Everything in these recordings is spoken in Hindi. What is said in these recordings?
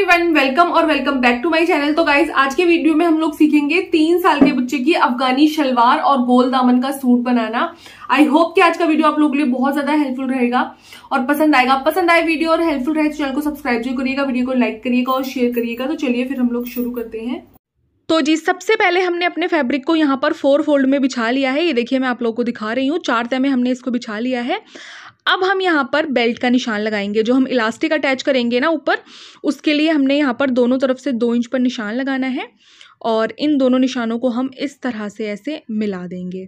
एवरीवन वेलकम और welcome back to my channel तो गाइज आज के वीडियो में हम लोग सीखेंगे तीन साल के बच्चे की अफगानी शलवार और गोल दामन का सूट बनाना आई होप कि आज का वीडियो आप लोगों के लिए बहुत ज्यादा हेल्पफुल रहेगा और पसंद आएगा पसंद आए वीडियो और हेल्पफुल रहे तो चैनल को सब्सक्राइब जरूर करिएगा वीडियो को लाइक करिएगा और शेयर करिएगा तो चलिए फिर हम लोग शुरू करते हैं तो जी सबसे पहले हमने अपने फैब्रिक को यहाँ पर फोर फोल्ड में बिछा लिया है ये देखिए मैं आप लोगों को दिखा रही हूँ चार तय में हमने इसको बिछा लिया है अब हम यहाँ पर बेल्ट का निशान लगाएंगे जो हम इलास्टिक अटैच करेंगे ना ऊपर उसके लिए हमने यहाँ पर दोनों तरफ से दो इंच पर निशान लगाना है और इन दोनों निशानों को हम इस तरह से ऐसे मिला देंगे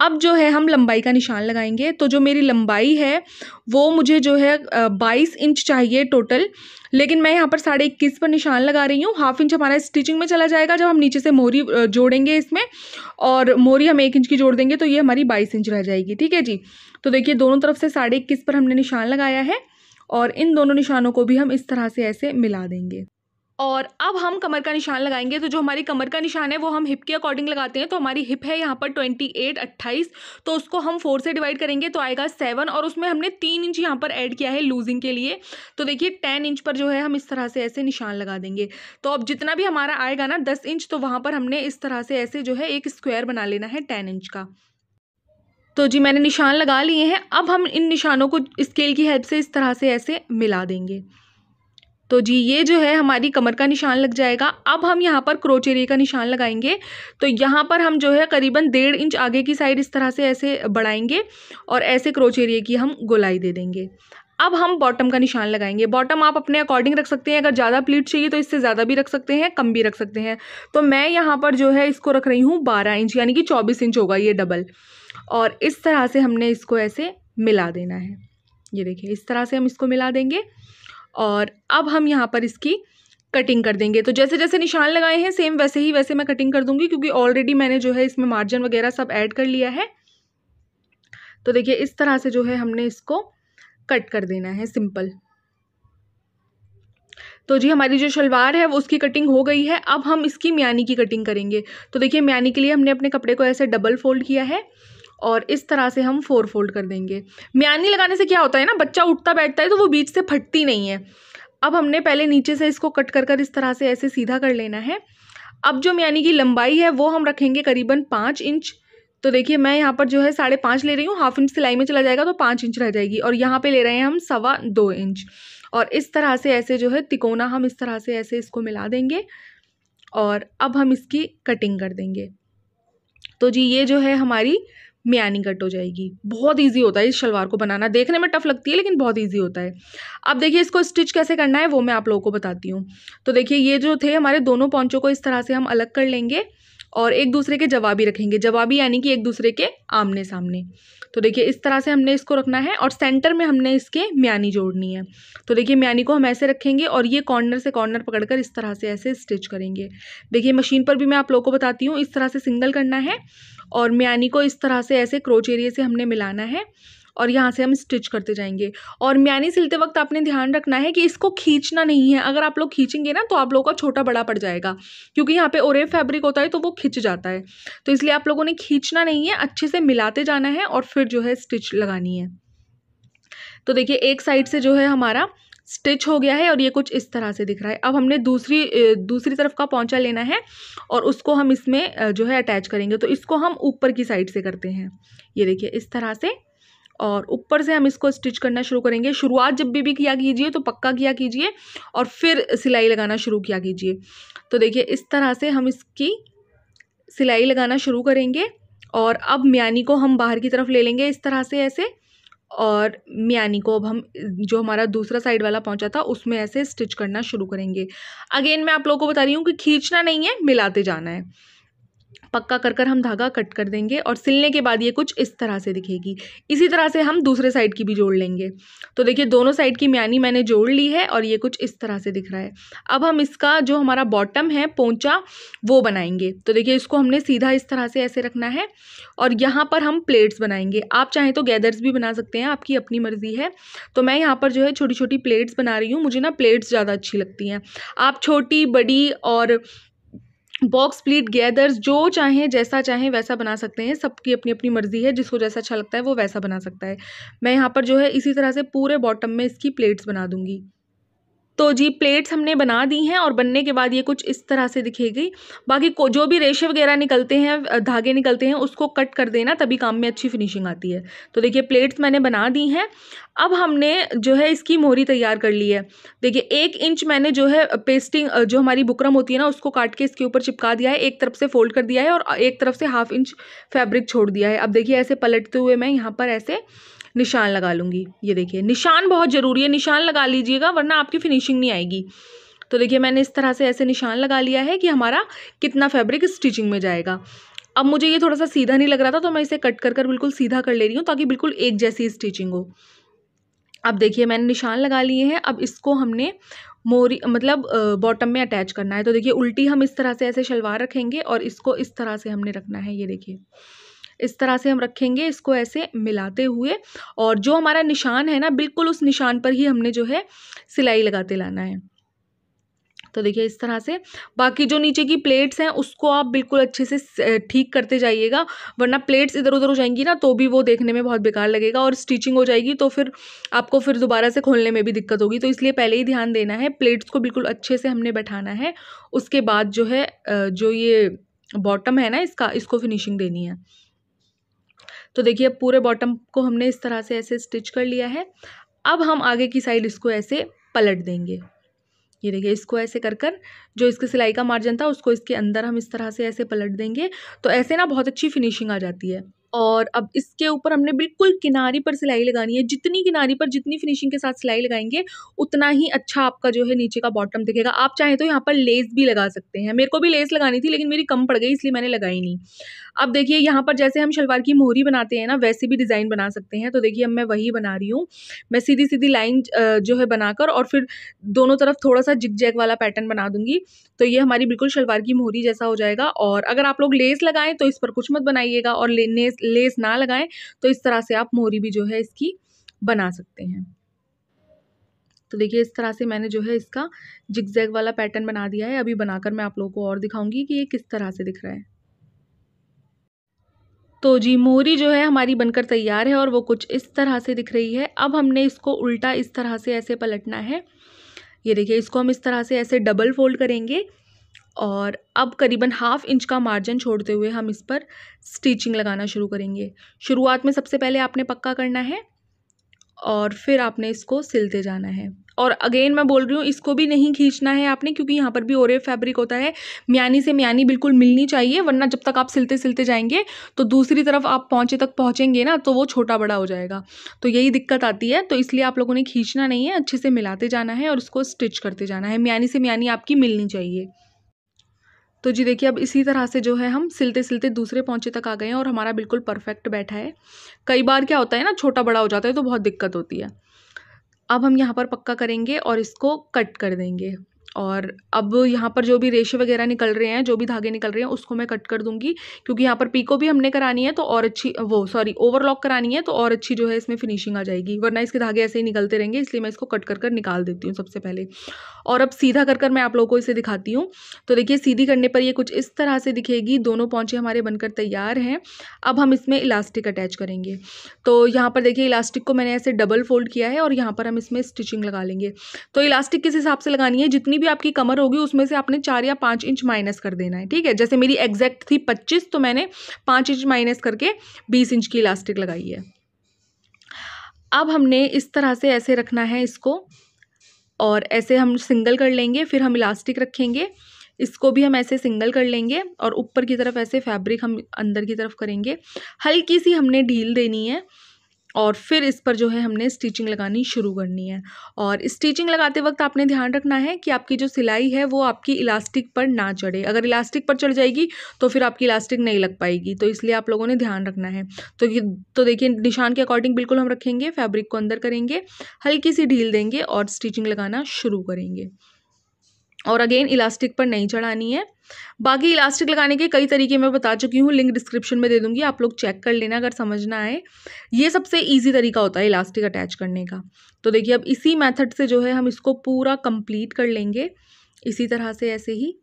अब जो है हम लंबाई का निशान लगाएंगे तो जो मेरी लंबाई है वो मुझे जो है बाईस इंच चाहिए टोटल लेकिन मैं यहाँ पर साढ़े इक्कीस पर निशान लगा रही हूँ हाफ इंच हमारा स्टिचिंग में चला जाएगा जब हम नीचे से मोरी जोड़ेंगे इसमें और मोरी हम एक इंच की जोड़ देंगे तो ये हमारी बाईस इंच रह जाएगी ठीक है जी तो देखिए दोनों तरफ से साढ़े इक्कीस पर हमने निशान लगाया है और इन दोनों निशानों को भी हम इस तरह से ऐसे मिला देंगे और अब हम कमर का निशान लगाएंगे तो जो हमारी कमर का निशान है वो हम हिप के अकॉर्डिंग लगाते हैं तो हमारी हिप है यहाँ पर ट्वेंटी एट अट्ठाईस तो उसको हम फोर से डिवाइड करेंगे तो आएगा सेवन और उसमें हमने तीन इंच यहाँ पर ऐड किया है लूजिंग के लिए तो देखिए टेन इंच पर जो है हम इस तरह से ऐसे निशान लगा देंगे तो अब जितना भी हमारा आएगा ना दस इंच तो वहाँ पर हमने इस तरह से ऐसे जो है एक स्क्वायर बना लेना है टेन इंच का तो जी मैंने निशान लगा लिए हैं अब हम इन निशानों को स्केल की हेल्प से इस तरह से ऐसे मिला देंगे तो जी ये जो है हमारी कमर का निशान लग जाएगा अब हम यहाँ पर क्रोच का निशान लगाएंगे तो यहाँ पर हम जो है करीबन डेढ़ इंच आगे की साइड इस तरह से ऐसे बढ़ाएंगे और ऐसे क्रोच की हम गोलाई दे देंगे अब हम बॉटम का निशान लगाएंगे बॉटम आप अपने अकॉर्डिंग रख सकते हैं अगर ज़्यादा प्लीट चाहिए तो इससे ज़्यादा भी रख सकते हैं कम भी रख सकते हैं तो मैं यहाँ पर जो है इसको रख रही हूँ बारह इंच यानी कि चौबीस इंच होगा ये डबल और इस तरह से हमने इसको ऐसे मिला देना है ये देखिए इस तरह से हम इसको मिला देंगे और अब हम यहाँ पर इसकी कटिंग कर देंगे तो जैसे जैसे निशान लगाए हैं सेम वैसे ही वैसे मैं कटिंग कर दूंगी क्योंकि ऑलरेडी मैंने जो है इसमें मार्जिन वगैरह सब ऐड कर लिया है तो देखिए इस तरह से जो है हमने इसको कट कर देना है सिंपल तो जी हमारी जो शलवार है वो उसकी कटिंग हो गई है अब हम इसकी म्यानी की कटिंग करेंगे तो देखिए म्यानी के लिए हमने अपने कपड़े को ऐसे डबल फोल्ड किया है और इस तरह से हम फोर फोल्ड कर देंगे म्यानी लगाने से क्या होता है ना बच्चा उठता बैठता है तो वो बीच से फटती नहीं है अब हमने पहले नीचे से इसको कट कर कर इस तरह से ऐसे सीधा कर लेना है अब जो म्यानी की लंबाई है वो हम रखेंगे करीबन पाँच इंच तो देखिए मैं यहाँ पर जो है साढ़े पाँच ले रही हूँ हाफ इंच सिलाई में चला जाएगा तो पाँच इंच रह जाएगी और यहाँ पे ले रहे हैं हम सवा दो इंच और इस तरह से ऐसे जो है तिकोना हम इस तरह से ऐसे इसको मिला देंगे और अब हम इसकी कटिंग कर देंगे तो जी ये जो है हमारी मियानी कट हो जाएगी बहुत ईजी होता है इस शलवार को बनाना देखने में टफ लगती है लेकिन बहुत ईजी होता है अब देखिए इसको स्टिच कैसे करना है वो मैं आप लोगों को बताती हूँ तो देखिए ये जो थे हमारे दोनों पॉन्चों को इस तरह से हम अलग कर लेंगे और एक दूसरे के जवाबी रखेंगे जवाबी यानी कि एक दूसरे के आमने सामने तो देखिए इस तरह से हमने इसको रखना है और सेंटर में हमने इसके म्यानी जोड़नी है तो देखिए म्यानी को हम ऐसे रखेंगे और ये कॉर्नर से कॉर्नर पकड़कर इस तरह से ऐसे स्टिच करेंगे देखिए मशीन पर भी मैं आप लोगों को बताती हूँ इस तरह से सिंगल करना है और म्यानी को इस तरह से ऐसे क्रोच एरिए से हमने मिलाना है और यहाँ से हम स्टिच करते जाएंगे और म्यानी सिलते वक्त आपने ध्यान रखना है कि इसको खींचना नहीं है अगर आप लोग खींचेंगे ना तो आप लोगों का छोटा बड़ा पड़ जाएगा क्योंकि यहाँ पे ओरे फैब्रिक होता है तो वो खिंच जाता है तो इसलिए आप लोगों ने खींचना नहीं है अच्छे से मिलाते जाना है और फिर जो है स्टिच लगानी है तो देखिए एक साइड से जो है हमारा स्टिच हो गया है और ये कुछ इस तरह से दिख रहा है अब हमने दूसरी दूसरी तरफ का पौचा लेना है और उसको हम इसमें जो है अटैच करेंगे तो इसको हम ऊपर की साइड से करते हैं ये देखिए इस तरह से और ऊपर से हम इसको स्टिच करना शुरू करेंगे शुरुआत जब भी भी किया कीजिए तो पक्का किया कीजिए और फिर सिलाई लगाना शुरू किया कीजिए तो देखिए इस तरह से हम इसकी सिलाई लगाना शुरू करेंगे और अब म्यानी को हम बाहर की तरफ ले लेंगे इस तरह से ऐसे और म्यानी को अब हम जो हमारा दूसरा साइड वाला पहुंचा था उसमें ऐसे स्टिच करना शुरू करेंगे अगेन मैं आप लोगों को बता रही हूँ कि खींचना नहीं है मिलाते जाना है पक्का कर कर हम धागा कट कर देंगे और सिलने के बाद ये कुछ इस तरह से दिखेगी इसी तरह से हम दूसरे साइड की भी जोड़ लेंगे तो देखिए दोनों साइड की म्यानी मैंने जोड़ ली है और ये कुछ इस तरह से दिख रहा है अब हम इसका जो हमारा बॉटम है पोंचा वो बनाएंगे तो देखिए इसको हमने सीधा इस तरह से ऐसे रखना है और यहाँ पर हम प्लेट्स बनाएंगे आप चाहें तो गैदर्स भी बना सकते हैं आपकी अपनी मर्ज़ी है तो मैं यहाँ पर जो है छोटी छोटी प्लेट्स बना रही हूँ मुझे ना प्लेट्स ज़्यादा अच्छी लगती हैं आप छोटी बड़ी और बॉक्स प्लीट गैदर्स जो चाहें जैसा चाहें वैसा बना सकते हैं सबकी अपनी अपनी मर्ज़ी है जिसको जैसा अच्छा लगता है वो वैसा बना सकता है मैं यहाँ पर जो है इसी तरह से पूरे बॉटम में इसकी प्लेट्स बना दूँगी तो जी प्लेट्स हमने बना दी हैं और बनने के बाद ये कुछ इस तरह से दिखेगी बाकी को जो भी रेशे वगैरह निकलते हैं धागे निकलते हैं उसको कट कर देना तभी काम में अच्छी फिनिशिंग आती है तो देखिए प्लेट्स मैंने बना दी हैं अब हमने जो है इसकी मोहरी तैयार कर ली है देखिए एक इंच मैंने जो है पेस्टिंग जो हमारी बुकरम होती है ना उसको काट के इसके ऊपर चिपका दिया है एक तरफ से फोल्ड कर दिया है और एक तरफ से हाफ इंच फैब्रिक छोड़ दिया है अब देखिए ऐसे पलटते हुए मैं यहाँ पर ऐसे निशान लगा लूँगी ये देखिए निशान बहुत ज़रूरी है निशान लगा लीजिएगा वरना आपकी फिनिशिंग नहीं आएगी तो देखिए मैंने इस तरह से ऐसे निशान लगा लिया है कि हमारा कितना फैब्रिक स्टिचिंग में जाएगा अब मुझे ये थोड़ा सा सीधा नहीं लग रहा था तो मैं इसे कट कर कर बिल्कुल सीधा कर ले रही हूँ ताकि बिल्कुल एक जैसी स्टिचिंग हो अब देखिए मैंने निशान लगा लिए हैं अब इसको हमने मोरी मतलब बॉटम में अटैच करना है तो देखिए उल्टी हम इस तरह से ऐसे शलवार रखेंगे और इसको इस तरह से हमने रखना है ये देखिए इस तरह से हम रखेंगे इसको ऐसे मिलाते हुए और जो हमारा निशान है ना बिल्कुल उस निशान पर ही हमने जो है सिलाई लगाते लाना है तो देखिए इस तरह से बाकी जो नीचे की प्लेट्स हैं उसको आप बिल्कुल अच्छे से ठीक करते जाइएगा वरना प्लेट्स इधर उधर हो जाएंगी ना तो भी वो देखने में बहुत बेकार लगेगा और स्टिचिंग हो जाएगी तो फिर आपको फिर दोबारा से खोलने में भी दिक्कत होगी तो इसलिए पहले ही ध्यान देना है प्लेट्स को बिल्कुल अच्छे से हमने बैठाना है उसके बाद जो है जो ये बॉटम है ना इसका इसको फिनिशिंग देनी है तो देखिए अब पूरे बॉटम को हमने इस तरह से ऐसे स्टिच कर लिया है अब हम आगे की साइड इसको ऐसे पलट देंगे ये देखिए इसको ऐसे कर कर जो इसके सिलाई का मार्जिन था उसको इसके अंदर हम इस तरह से ऐसे पलट देंगे तो ऐसे ना बहुत अच्छी फिनिशिंग आ जाती है और अब इसके ऊपर हमने बिल्कुल किनारी पर सिलाई लगानी है जितनी किनारी पर जितनी फिनिशिंग के साथ सिलाई लगाएंगे उतना ही अच्छा आपका जो है नीचे का बॉटम दिखेगा आप चाहें तो यहाँ पर लेस भी लगा सकते हैं मेरे को भी लेस लगानी थी लेकिन मेरी कम पड़ गई इसलिए मैंने लगाई नहीं अब देखिए यहाँ पर जैसे हम शलवार की मोहरी बनाते हैं ना वैसे भी डिज़ाइन बना सकते हैं तो देखिए अब मैं वही बना रही हूँ मैं सीधी सीधी लाइन जो है बनाकर और फिर दोनों तरफ थोड़ा सा जिग जैग वाला पैटर्न बना दूंगी तो ये हमारी बिल्कुल शलवार की मोहरी जैसा हो जाएगा और अगर आप लोग लेस लगाएं तो इस पर कुछ मत बनाइएगा और लेस लेस ना लगाएं तो इस तरह से आप मोहरी भी जो है इसकी बना सकते हैं तो देखिए इस तरह से मैंने जो है इसका जिगजैग वाला पैटर्न बना दिया है अभी बनाकर मैं आप लोगों को और दिखाऊंगी कि ये किस तरह से दिख रहा है तो जी मोहरी जो है हमारी बनकर तैयार है और वो कुछ इस तरह से दिख रही है अब हमने इसको उल्टा इस तरह से ऐसे पलटना है ये देखिए इसको हम इस तरह से ऐसे डबल फोल्ड करेंगे और अब करीबन हाफ़ इंच का मार्जिन छोड़ते हुए हम इस पर स्टिचिंग लगाना शुरू करेंगे शुरुआत में सबसे पहले आपने पक्का करना है और फिर आपने इसको सिलते जाना है और अगेन मैं बोल रही हूँ इसको भी नहीं खींचना है आपने क्योंकि यहाँ पर भी ओरे फैब्रिक होता है म्यानी से म्यानी बिल्कुल मिलनी चाहिए वरना जब तक आप सिलते सिलते जाएंगे तो दूसरी तरफ आप पहुँचे तक पहुँचेंगे ना तो वो छोटा बड़ा हो जाएगा तो यही दिक्कत आती है तो इसलिए आप लोगों ने खींचना नहीं है अच्छे से मिलाते जाना है और उसको स्टिच करते जाना है म्यानी से म्यानी आपकी मिलनी चाहिए तो जी देखिए अब इसी तरह से जो है हम सिलते सिलते दूसरे पहुँचे तक आ गए हैं और हमारा बिल्कुल परफेक्ट बैठा है कई बार क्या होता है ना छोटा बड़ा हो जाता है तो बहुत दिक्कत होती है अब हम यहाँ पर पक्का करेंगे और इसको कट कर देंगे और अब यहाँ पर जो भी रेशे वगैरह निकल रहे हैं जो भी धागे निकल रहे हैं उसको मैं कट कर दूंगी क्योंकि यहाँ पर पीको भी हमने करानी है तो और अच्छी वो सॉरी ओवरलॉक करानी है तो और अच्छी जो है इसमें फिनिशिंग आ जाएगी वरना इसके धागे ऐसे ही निकलते रहेंगे इसलिए मैं इसको कट कर कर निकाल देती हूँ सबसे पहले और अब सीधा कर कर मैं आप लोगों को इसे दिखाती हूँ तो देखिए सीधी करने पर ये कुछ इस तरह से दिखेगी दोनों पौचे हमारे बनकर तैयार हैं अब हम इसमें इलास्टिक अटैच करेंगे तो यहाँ पर देखिए इलास्टिक को मैंने ऐसे डबल फोल्ड किया है और यहाँ पर हम इसमें स्टिचिंग लगा लेंगे तो इलास्टिक किस हिसाब से लगानी है जितनी जितनी भी आपकी कमर होगी उसमें से आपने चार या पाँच इंच माइनस कर देना है ठीक है जैसे मेरी एग्जैक्ट थी पच्चीस तो मैंने पाँच इंच माइनस करके बीस इंच की इलास्टिक लगाई है अब हमने इस तरह से ऐसे रखना है इसको और ऐसे हम सिंगल कर लेंगे फिर हम इलास्टिक रखेंगे इसको भी हम ऐसे सिंगल कर लेंगे और ऊपर की तरफ ऐसे फैब्रिक हम अंदर की तरफ करेंगे हल्की सी हमने ढील देनी है और फिर इस पर जो है हमने स्टिचिंग लगानी शुरू करनी है और स्टिचिंग लगाते वक्त आपने ध्यान रखना है कि आपकी जो सिलाई है वो आपकी इलास्टिक पर ना चढ़े अगर इलास्टिक पर चढ़ जाएगी तो फिर आपकी इलास्टिक नहीं लग पाएगी तो इसलिए आप लोगों ने ध्यान रखना है तो ये तो देखिए निशान के अकॉर्डिंग बिल्कुल हम रखेंगे फैब्रिक को अंदर करेंगे हल्की सी ढील देंगे और स्टिचिंग लगाना शुरू करेंगे और अगेन इलास्टिक पर नहीं चढ़ानी है बाकी इलास्टिक लगाने के कई तरीके मैं बता चुकी हूँ लिंक डिस्क्रिप्शन में दे दूँगी आप लोग चेक कर लेना अगर समझना आए ये सबसे ईजी तरीका होता है इलास्टिक अटैच करने का तो देखिए अब इसी मैथड से जो है हम इसको पूरा कम्प्लीट कर लेंगे इसी तरह से ऐसे ही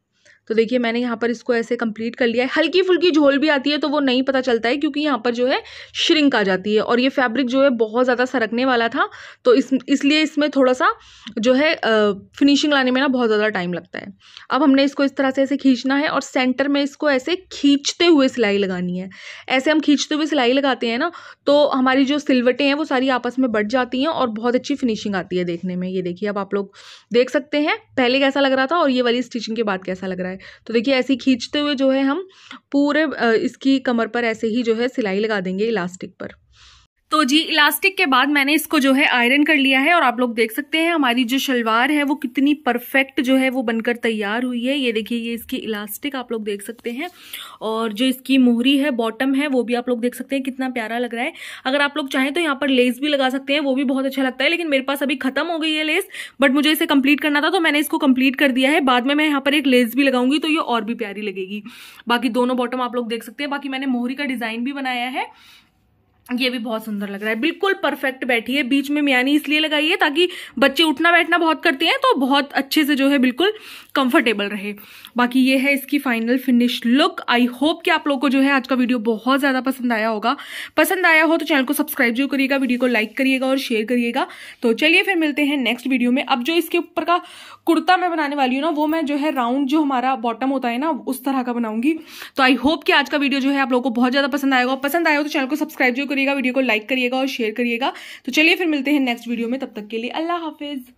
तो देखिए मैंने यहाँ पर इसको ऐसे कंप्लीट कर लिया है हल्की फुल्की झोल भी आती है तो वो नहीं पता चलता है क्योंकि यहाँ पर जो है श्रिंक आ जाती है और ये फैब्रिक जो है बहुत ज़्यादा सरकने वाला था तो इस इसलिए इसमें थोड़ा सा जो है फिनिशिंग लाने में ना बहुत ज़्यादा टाइम लगता है अब हमने इसको इस तरह से ऐसे खींचना है और सेंटर में इसको ऐसे खींचते हुए सिलाई लगानी है ऐसे हम खींचते हुए सिलाई लगाते हैं ना तो हमारी जो सिलवटें हैं वो सारी आपस में बढ़ जाती हैं और बहुत अच्छी फिनिशिंग आती है देखने में ये देखिए अब आप लोग देख सकते हैं पहले कैसा लग रहा था और ये वाली स्टिचिंग के बाद कैसा लग रहा है है तो देखिए ऐसे खींचते हुए जो है हम पूरे इसकी कमर पर ऐसे ही जो है सिलाई लगा देंगे इलास्टिक पर तो जी इलास्टिक के बाद मैंने इसको जो है आयरन कर लिया है और आप लोग देख सकते हैं हमारी जो शलवार है वो कितनी परफेक्ट जो है वो बनकर तैयार हुई है ये देखिए ये इसकी इलास्टिक आप लोग देख सकते हैं और जो इसकी मोहरी है बॉटम है वो भी आप लोग देख सकते हैं कितना प्यारा लग रहा है अगर आप लोग चाहें तो यहाँ पर लेस भी लगा सकते हैं वो भी बहुत अच्छा लगता है लेकिन मेरे पास अभी खत्म हो गई है लेस बट मुझे इसे कंप्लीट करना था तो मैंने इसको कंप्लीट कर दिया है बाद में मैं यहाँ पर एक लेस भी लगाऊंगी तो ये और भी प्यारी लगेगी बाकी दोनों बॉटम आप लोग देख सकते हैं बाकी मैंने मोहरी का डिज़ाइन भी बनाया है ये भी बहुत सुंदर लग रहा है बिल्कुल परफेक्ट बैठी है बीच में मियानी इसलिए लगाई है ताकि बच्चे उठना बैठना बहुत करते हैं तो बहुत अच्छे से जो है बिल्कुल कंफर्टेबल रहे बाकी ये है इसकी final finish look I hope कि आप लोगों को जो है आज का वीडियो बहुत ज़्यादा पसंद आया होगा पसंद आया हो तो चैनल को सब्सक्राइब जरूर करिएगा वीडियो को लाइक करिएगा और शेयर करिएगा तो चलिए फिर मिलते हैं नेक्स्ट वीडियो में अब जो इसके ऊपर का कुर्ता मैं बनाने वाली हूँ ना वो मैं जो है राउंड जो हमारा बॉटम होता है ना उस तरह का बनाऊंगी तो आई होप कि आज का वीडियो जो है आप लोगों को बहुत ज़्यादा पसंद आएगा पसंद आया हो तो चैनल को सब्सक्राइब जरूर करिएगा वीडियो को लाइक करिएगा और शेयर करिएगा तो चलिए फिर मिलते हैं नेक्स्ट वीडियो में तब तक के लिए अल्लाह हाफिज़